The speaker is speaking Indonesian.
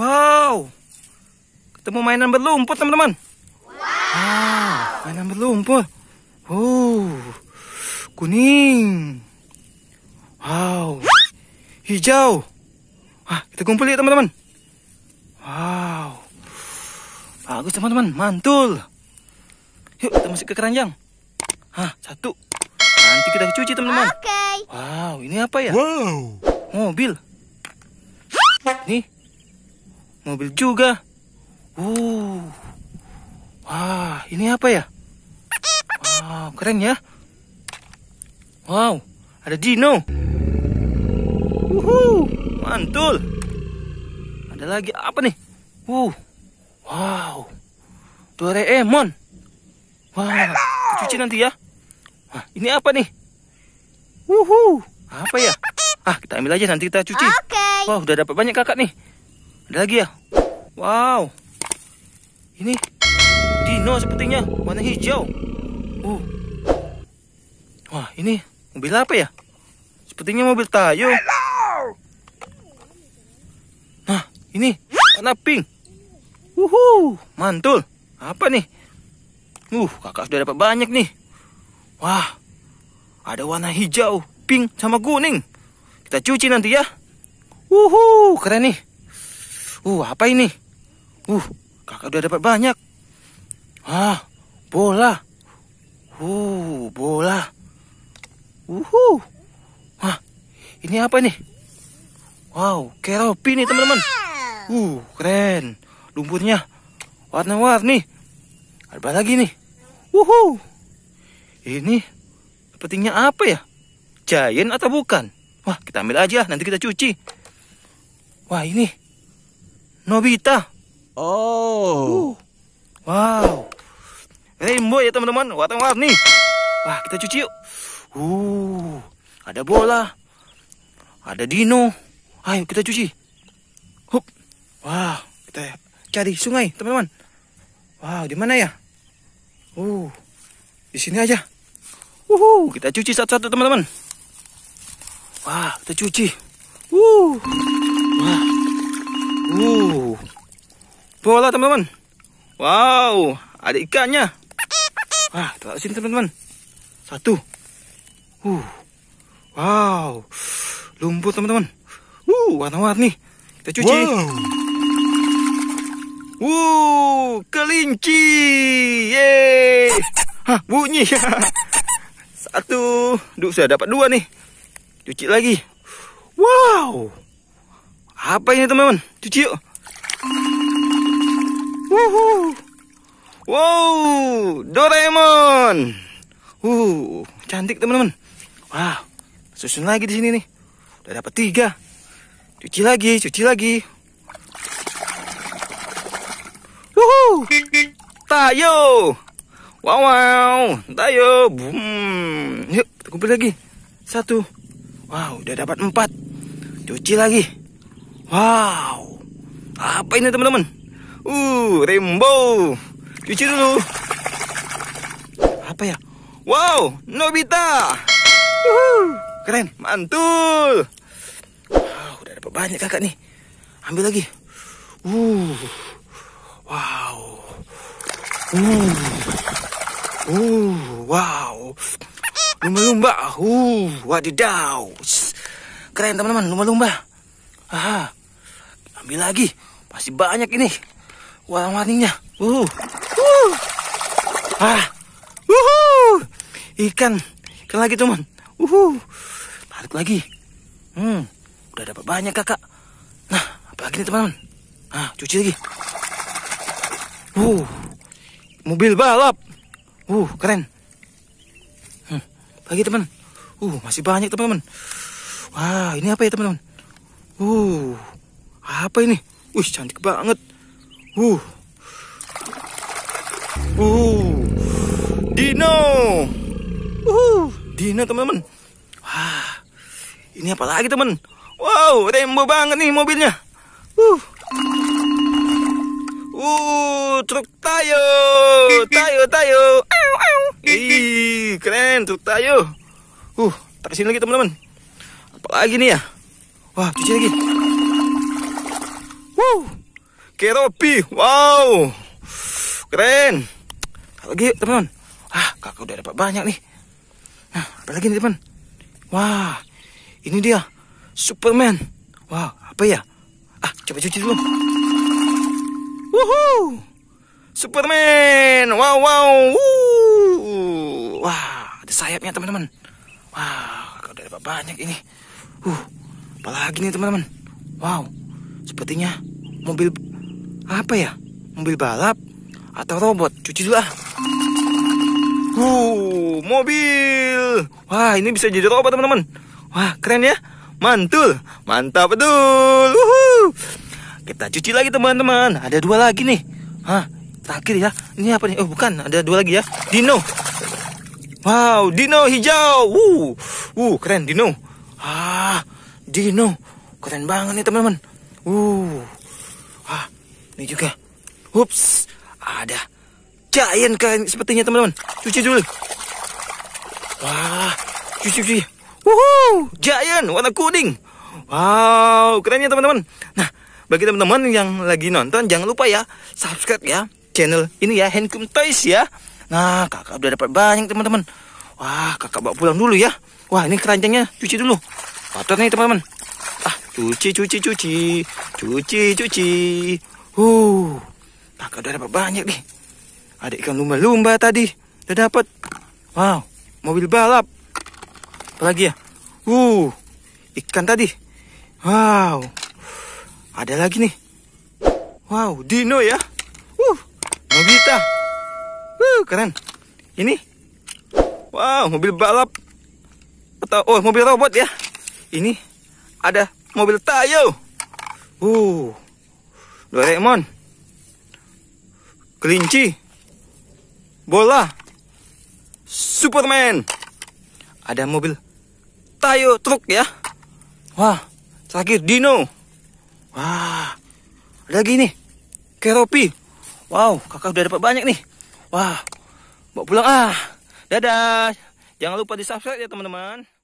Wow, ketemu mainan berlumpur teman-teman. Wow. Ah, mainan berlumpur. Wow, oh, kuning. Wow, hijau. Ah, kita kumpul ya teman-teman. Wow, bagus teman-teman, mantul. Yuk kita masuk ke keranjang. Hah, satu. Nanti kita cuci teman-teman. Oke. Okay. Wow, ini apa ya? Wow. Mobil. Nih, Mobil juga. Uh. Wah, ini apa ya? Wow, keren ya. Wow, ada dino. Uhuh, mantul. Ada lagi apa nih? Uh. Wow. Doraemon. Wah, cuci nanti ya. Wah, ini apa nih? Uhuh, apa ya? Ah, kita ambil aja nanti kita cuci. Okay. Wah, udah dapat banyak kakak nih. Ada lagi ya? Wow. Ini dino sepertinya, warna hijau. Uh. Wah, ini mobil apa ya? Sepertinya mobil Tayo. Nah, ini warna pink. Wuhu, mantul. Apa nih? Uh, kakak sudah dapat banyak nih. Wah, ada warna hijau, pink, sama kuning. Kita cuci nanti ya. Wuhu, keren nih. Uh, apa ini? Uh, kakak udah dapat banyak. Ah, bola. Uh, bola. Uhu. Wah, ini apa nih? Wow, keropi nih teman-teman. Uh, keren. Lumpurnya warna-warni. Ada lagi nih. Wuhu. Ini sepertinya apa ya? Giant atau bukan? Wah, kita ambil aja, nanti kita cuci. Wah, ini Nobita. Oh. Uh. Wow. Rainbow ya teman-teman, warna-warni. Wah, kita cuci yuk. Uh, ada bola. Ada dino. Ayo kita cuci. Hup. Wah, kita cari sungai, teman-teman. Wow, di mana ya? Uh. Di sini aja. Uh, kita cuci satu-satu, teman-teman. Wah, kita cuci. Uh. Wah. Uh. Bola teman-teman. Wow, ada ikannya. Wah, taruh sini teman-teman. Satu. Uh. Wow. Lumpur teman-teman. Uh, warna-warni. Kita cuci. Wow. Wuh, kelinci. Ye. Hah, bunyi. Satu. Duh, saya dapat dua nih. Cuci lagi. Wow. Apa ini teman-teman? Cuci yuk. Wuhu. Wow, Doraemon. Uh, cantik teman-teman. Wow, susun lagi di sini nih. Udah dapat tiga. Cuci lagi, cuci lagi. Wuhu. Tayo. Wow, wow. Tayo. Boom. Yuk, kita kumpul lagi. Satu. Wow, udah dapat empat. Cuci lagi. Wow, apa ini teman-teman? Uh, rainbow. Cuci dulu. Apa ya? Wow, Nobita. Uhuh, keren, mantul. Wow, udah dapat banyak kakak nih. Ambil lagi. Uh, wow. Uh, uh, wow. Lumba-lumba. Uh, wadidaw. Keren teman-teman, lumba-lumba. Ah, Ambil lagi. Pasti banyak ini. Warna-warninya. Uh. Uh. Ah. Uhuh. Ikan. Ikan lagi, teman. Uhuh. Tarik lagi. Hmm. Udah dapat banyak, Kakak. Nah, apa lagi nih, teman-teman? Ah, cuci lagi. Uh. Mobil balap. Uh, keren. Hmm. Lagi, teman. Uh, masih banyak, teman-teman. Wah, ini apa ya, teman-teman? Uh. Apa ini? Wih, cantik banget. Uh. Uh. Dino. Uh, Dino, teman-teman. Wah. Ini apa lagi, teman? Wow, rembo banget nih mobilnya. Uh. Uh, truk tayo. Tayo, tayo. Ih, keren truk tayo. Uh, tak sini lagi, teman-teman. Apa lagi nih ya? Wah, cuci lagi. Wow. Keropi. Wow. Keren. Lagi gitu, teman-teman. Ah, kakak udah dapat banyak nih. Nah, apa lagi nih teman? Wah, ini dia. Superman. Wah, wow, apa ya? Ah, coba cuci dulu. Wuhu, Superman. Wow, wow. wow. Wah, ada sayapnya teman-teman. Wah, kakak udah dapat banyak ini. Uh, apalagi nih teman-teman. Wow, Sepertinya mobil apa ya? Mobil balap atau robot? Cuci dulu ah. Uh, mobil. Wah, ini bisa jadi robot, teman-teman. Wah, keren ya. Mantul. Mantap betul. Uhuh. Kita cuci lagi, teman-teman. Ada dua lagi nih. Hah, terakhir ya. Ini apa nih? Oh, bukan. Ada dua lagi ya. Dino. Wow, Dino hijau. Uh, uh, keren Dino. Ah, Dino. Keren banget nih, teman-teman. Uh, ah, ini juga. Ups, ada giant kan sepertinya teman-teman. Cuci dulu. Wah, cuci cuci. Wuhu, giant warna kuning. Wow, kerennya teman-teman. Nah, bagi teman-teman yang lagi nonton jangan lupa ya subscribe ya channel ini ya Handcum Toys ya. Nah, kakak udah dapat banyak teman-teman. Wah, kakak bawa pulang dulu ya. Wah, ini keranjangnya cuci dulu. Kotor nih teman-teman. Cuci, cuci, cuci. Cuci, cuci. Huh. Kakak udah dapat banyak nih. Ada ikan lumba-lumba tadi. Udah dapat. Wow. Mobil balap. Apa lagi ya? Uh. Ikan tadi. Wow. Ada lagi nih. Wow. Dino ya. Uh. Nobita. Uh, keren. Ini. Wow, mobil balap. Atau oh, mobil robot ya. Ini ada Mobil tayo. Uh. Doraemon. Kelinci. Bola. Superman. Ada mobil tayo truk ya. Wah, terakhir Dino. Wah. Ada gini, Keropi. Wow, kakak udah dapat banyak nih. Wah. Bawa pulang ah. Dadah. Jangan lupa di subscribe ya teman-teman.